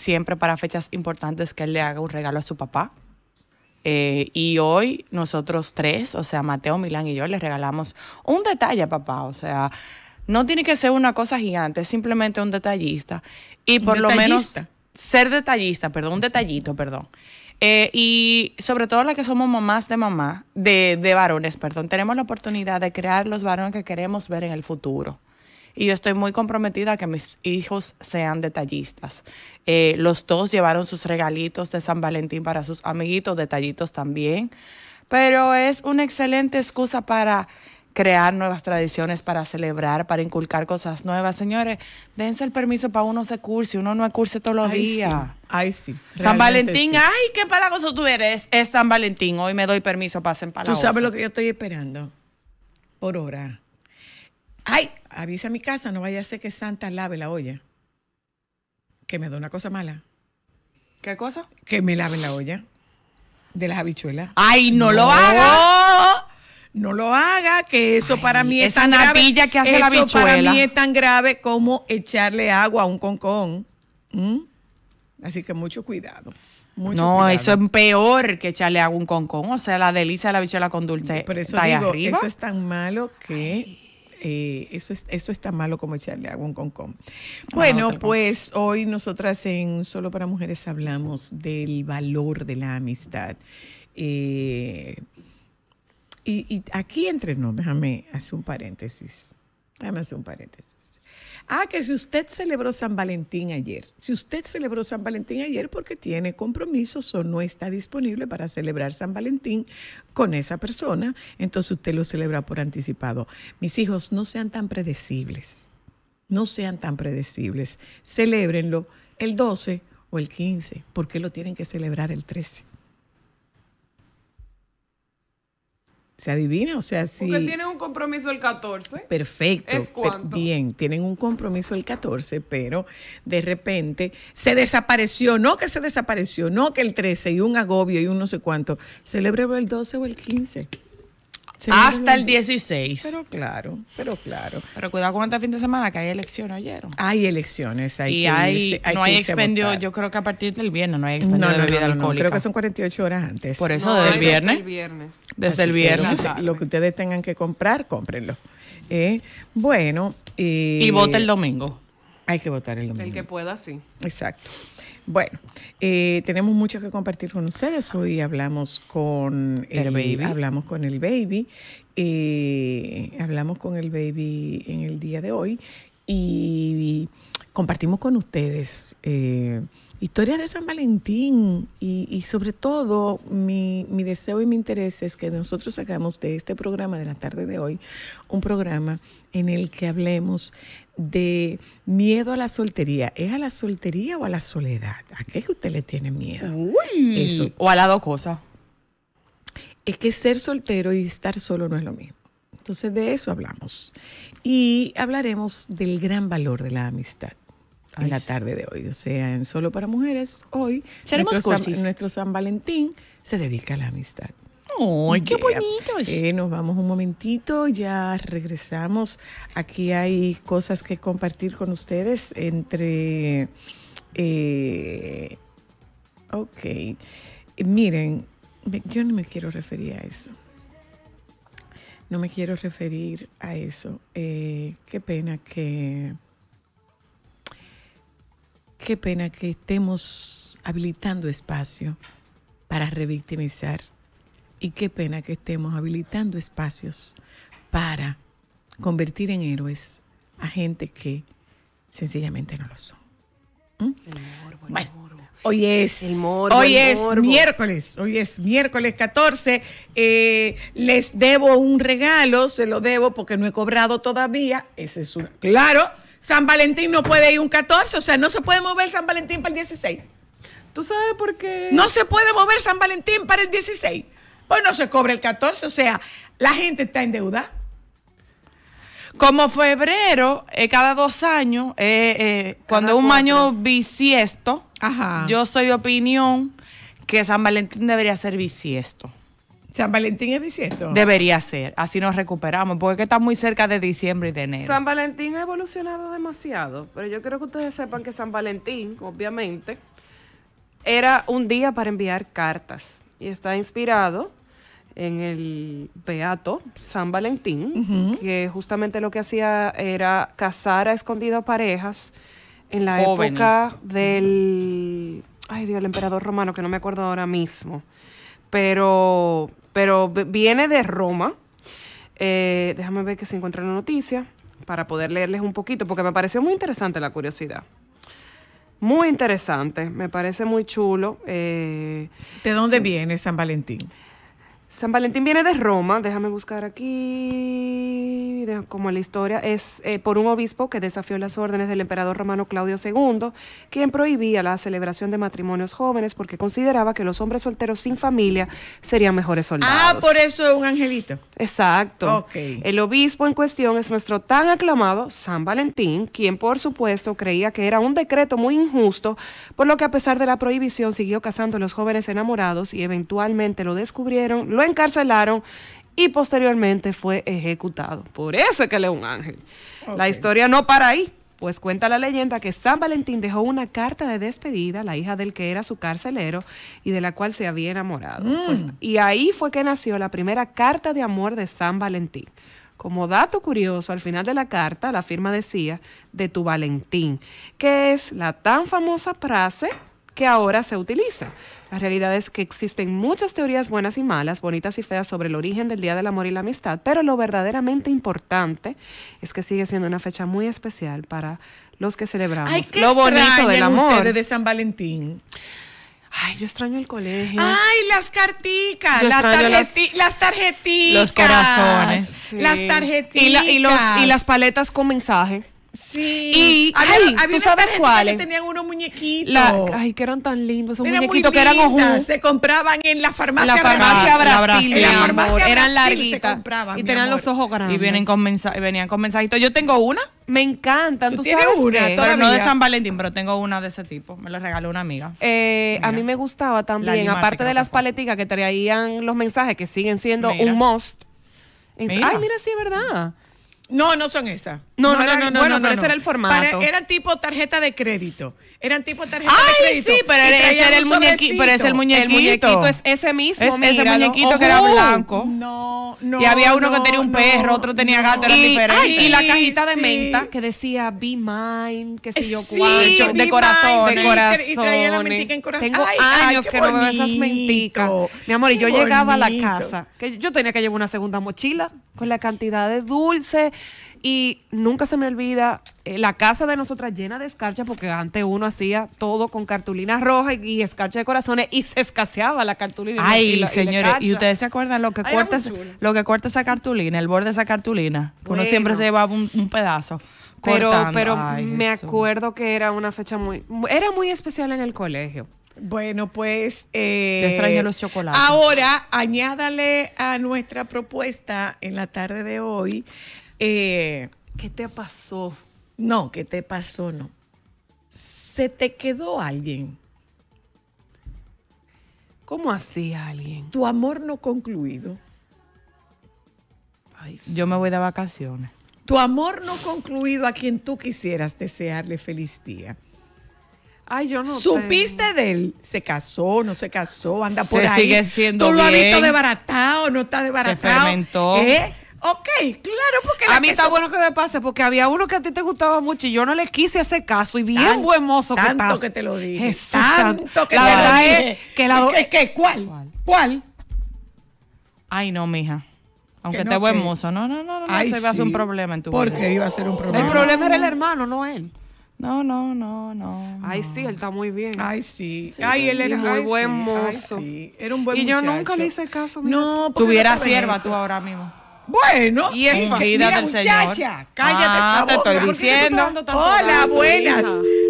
siempre para fechas importantes que él le haga un regalo a su papá. Eh, y hoy nosotros tres, o sea, Mateo, Milán y yo, le regalamos un detalle a papá. O sea, no tiene que ser una cosa gigante, es simplemente un detallista. Y por lo menos ser detallista, perdón, un detallito, perdón. Eh, y sobre todo las que somos mamás de mamá, de, de varones, perdón, tenemos la oportunidad de crear los varones que queremos ver en el futuro y yo estoy muy comprometida a que mis hijos sean detallistas. Eh, los dos llevaron sus regalitos de San Valentín para sus amiguitos, detallitos también, pero es una excelente excusa para crear nuevas tradiciones para celebrar, para inculcar cosas nuevas. Señores, dense el permiso para uno se curse, uno no curse todos los días. Ay, sí. San Valentín, ay, qué palagoso tú eres. Es San Valentín, hoy me doy permiso para hacer Tú sabes lo que yo estoy esperando Aurora ay, avisa a mi casa, no vaya a ser que Santa lave la olla. Que me da una cosa mala. ¿Qué cosa? Que me lave la olla de las habichuelas. ¡Ay, no, lo haga! No lo haga, que eso para mí es tan grave. que hace la habichuela. para mí es tan grave como echarle agua a un concón. Así que mucho cuidado. no, eso es peor que echarle agua a un concón. O sea, la delicia de la habichuela con dulce Pero está ahí arriba. Eso es tan malo que. Eh, eso, es, eso está malo como echarle agua a un concom. Ah, bueno, pues hoy nosotras en Solo para Mujeres hablamos del valor de la amistad. Eh, y, aquí entre no déjame hacer un paréntesis. Déjame hacer un paréntesis. Ah, que si usted celebró San Valentín ayer, si usted celebró San Valentín ayer porque tiene compromisos o no está disponible para celebrar San Valentín con esa persona, entonces usted lo celebra por anticipado. Mis hijos, no sean tan predecibles, no sean tan predecibles. Celébrenlo el 12 o el 15, porque lo tienen que celebrar el 13? Se adivina, o sea, sí. Si... Porque tienen un compromiso el 14. Perfecto. ¿Es cuánto? Bien, tienen un compromiso el 14, pero de repente se desapareció, no que se desapareció, no que el 13 y un agobio y un no sé cuánto. Celebró el 12 o el 15 hasta el 16. Pero claro, pero claro. Pero cuidado con este fin de semana que hay elecciones, ayer Hay elecciones, hay hay, no hay expendio, yo creo que a partir del viernes no hay expendio no, de bebida no, creo que son 48 horas antes. Por eso desde el viernes. Desde el viernes. lo que ustedes tengan que comprar, cómprenlo. Eh, bueno. y vota el domingo. Hay que votar el domingo. El que pueda, sí. Exacto. Bueno, eh, tenemos mucho que compartir con ustedes. Hoy hablamos con el, baby. Hablamos con el baby. Eh, hablamos con el baby en el día de hoy y compartimos con ustedes eh, historias de San Valentín y, sobre todo mi, mi, deseo y mi interés es que nosotros sacamos de este programa de la tarde de hoy un programa en el que hablemos de miedo a la soltería. ¿Es a la soltería o a la soledad? ¿A qué usted le tiene miedo? O a las dos cosas. Es que ser soltero y estar solo no es lo mismo. Entonces de eso hablamos. Y hablaremos del gran valor de la amistad en la tarde de hoy. O sea, en Solo para Mujeres, hoy nuestro San, nuestro San, Valentín se dedica a la amistad. ¡Ay, qué bonitos! Eh, nos vamos un momentito, ya regresamos. Aquí hay cosas que compartir con ustedes entre... Eh, ok, miren, yo no me quiero referir a eso. No me quiero referir a eso. Eh, qué pena que. Qué pena que estemos habilitando espacio para revictimizar. Y qué pena que estemos habilitando espacios para convertir en héroes a gente que sencillamente no lo son. ¿Mm? Hoy es, hoy es miércoles, hoy es miércoles 14. Eh, les debo un regalo, se lo debo porque no he cobrado todavía. Ese es un... Claro, San Valentín no puede ir un 14, o sea, no se puede mover San Valentín para el 16. ¿Tú sabes por qué? No se puede mover San Valentín para el 16. Pues no se cobra el 14, o sea, la gente está en deuda. Como febrero, eh, cada dos años, eh, cuando es un año bisiesto, yo soy de opinión que San Valentín debería ser bisiesto. San Valentín es bisiesto. Debería ser, así nos recuperamos, porque está muy cerca de diciembre y de enero. San Valentín ha evolucionado demasiado, pero yo quiero que ustedes sepan que San Valentín, obviamente, era un día para enviar cartas y está inspirado en el beato San Valentín, que justamente lo que hacía era casar a escondidas parejas en la época del. Ay, Dios, el emperador romano, que no me acuerdo ahora mismo. Pero, pero viene de Roma. Eh, déjame ver que se encuentra en la noticia para poder leerles un poquito, porque me pareció muy interesante la curiosidad. Muy interesante, me parece muy chulo. Eh, ¿De dónde viene San Valentín? San Valentín viene de Roma, déjame buscar aquí como la historia, es eh, por un obispo que desafió las órdenes del emperador romano Claudio II, quien prohibía la celebración de matrimonios jóvenes porque consideraba que los hombres solteros sin familia serían mejores ah, soldados. Ah, por eso es un angelito. Exacto. El obispo en cuestión es nuestro tan aclamado San Valentín, quien por supuesto creía que era un decreto muy injusto, por lo que a pesar de la prohibición siguió casando a los jóvenes enamorados y eventualmente lo descubrieron encarcelaron y posteriormente fue ejecutado. Por eso es que le es un ángel. La historia no para ahí. Pues cuenta la leyenda que San Valentín dejó una carta de despedida a la hija del que era su carcelero y de la cual se había enamorado. Mm. Pues, y ahí fue que nació la primera carta de amor de San Valentín. Como dato curioso, al final de la carta la firma decía de tu Valentín, que es la tan famosa frase que ahora se utiliza. La realidad es que existen muchas teorías buenas y malas, bonitas y feas sobre el origen del Día del Amor y la Amistad, pero lo verdaderamente importante es que sigue siendo una fecha muy especial para los que celebramos lo bonito del amor. de San Valentín. Ay, yo extraño el colegio. Ay, las carticas, las, tarjetitas. Los corazones. Las tarjetitas. y las paletas con mensaje. Sí. Y ¿tú sabes cuáles? Tenían unos muñequitos. ay, que eran tan lindos esos muñequitos que eran ojos. Se compraban en la farmacia, farmacia Brasil. en la farmacia eran larguitas. Y tenían los ojos grandes. Y vienen con venían con mensajitos. Yo tengo una. Me encantan, tú, Pero no de San Valentín, pero tengo una de ese tipo. Me la regaló una amiga. Eh, a mí me gustaba también, aparte de las paletitas que traían los mensajes que siguen siendo un must. Ay, mira, sí, es verdad. No, no son esas. No, no, no, no, bueno, pero ese era el formato. era tipo tarjeta de crédito eran tipo tarjeta Ay, de crédito. sí, pero ese era el muñequito, pero es el muñequito. El muñequito es ese mismo, es, míralo. muñequito que era blanco. No, no. Y había uno que tenía un perro, otro tenía gato, era diferente. y la cajita de menta que decía Be Mine, qué sé yo sí, De corazón, de corazón. Y traía la mentica en corazón. Tengo años que no veo esas menticas. Mi amor, y yo llegaba a la casa, que yo tenía que llevar una segunda mochila con la cantidad de dulces y nunca se me olvida eh, la casa de nosotras llena de escarcha, porque antes uno hacía todo con cartulina roja y, escarcha de corazones y se escaseaba la cartulina. y señores, y, ustedes se acuerdan lo que, corta, lo que corta esa cartulina, el borde de esa cartulina? uno siempre se llevaba un, pedazo. Pero, pero me acuerdo que era una fecha muy, era muy especial en el colegio. Bueno, pues. Eh, Te extraño los chocolates. Ahora, añádale a nuestra propuesta en la tarde de hoy eh, ¿Qué te pasó? No, ¿qué te pasó? No. ¿Se te quedó alguien? ¿Cómo hacía alguien? Tu amor no concluido. Yo me voy de vacaciones. Tu amor no concluido a quien tú quisieras desearle feliz día. Ay, yo no. Supiste de él, se casó, no se casó, anda por ahí. Sigue siendo. Tú lo has visto desbaratado, no está desbaratado. Se fermentó. ¿Eh? Ok, claro, porque la A mí está bueno que me pase, porque había uno que a ti te gustaba mucho y yo no le quise hacer caso. Y bien buen mozo que que Tanto que te lo dije. Jesús santo. Que la verdad es que la. Es que, ¿cuál? ¿Cuál? Ay, no, mija. Aunque esté te buen mozo. No, no, no, no. Ay, se iba a ser un problema en tu Porque iba a ser un problema. El problema era el hermano, no él. No, no, no, no. Ay, sí, él está muy bien. Ay, sí. ay, él era muy buen mozo. Era un buen Y yo nunca le hice caso. Mira. No, tuviera sierva tú ahora mismo. Bueno, y es fácil, del muchacha, señor. cállate ah, te estoy diciendo. hola, buenas.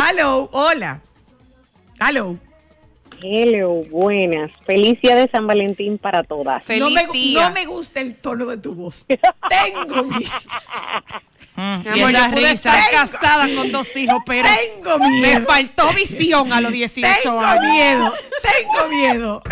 Aló, hola. Aló. Hello, buenas. Feliz día de San Valentín para todas. Feliz no, me, no me gusta el tono de tu voz. Tengo miedo. Buenas. mi mm, amor, casada con dos hijos, pero tengo miedo. me faltó visión a los 18 años. Tengo miedo, tengo miedo.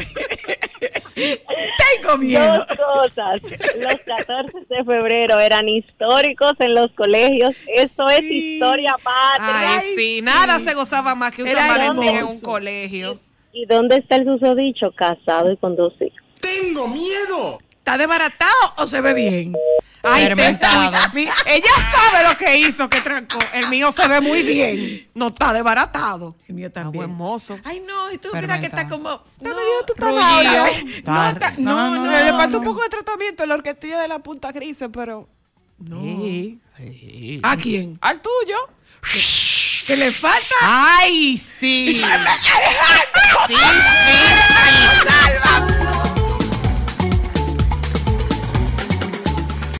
Tengo miedo. Dos cosas. Los 14 de febrero eran históricos en los colegios. Eso es historia patria. Ay, sí. Nada se gozaba más que un San en un colegio. ¿Y dónde está el uso dicho Casado y con dos hijos. Tengo miedo. ¿Está desbaratado o se ve bien? Ay, ella sabe lo que hizo, que trancó. El mío se ve muy bien. No está desbaratado. El mío también. Está hermoso. Ay, no, y tú mira que está como. No, No, no, no, Le falta un poco de tratamiento en la orquestilla de la punta gris, pero. No. Sí. Sí. ¿A quién? Al tuyo. ¿Que le falta? ¡Ay, sí! ¡Sí, sí, sí! ¡Salva!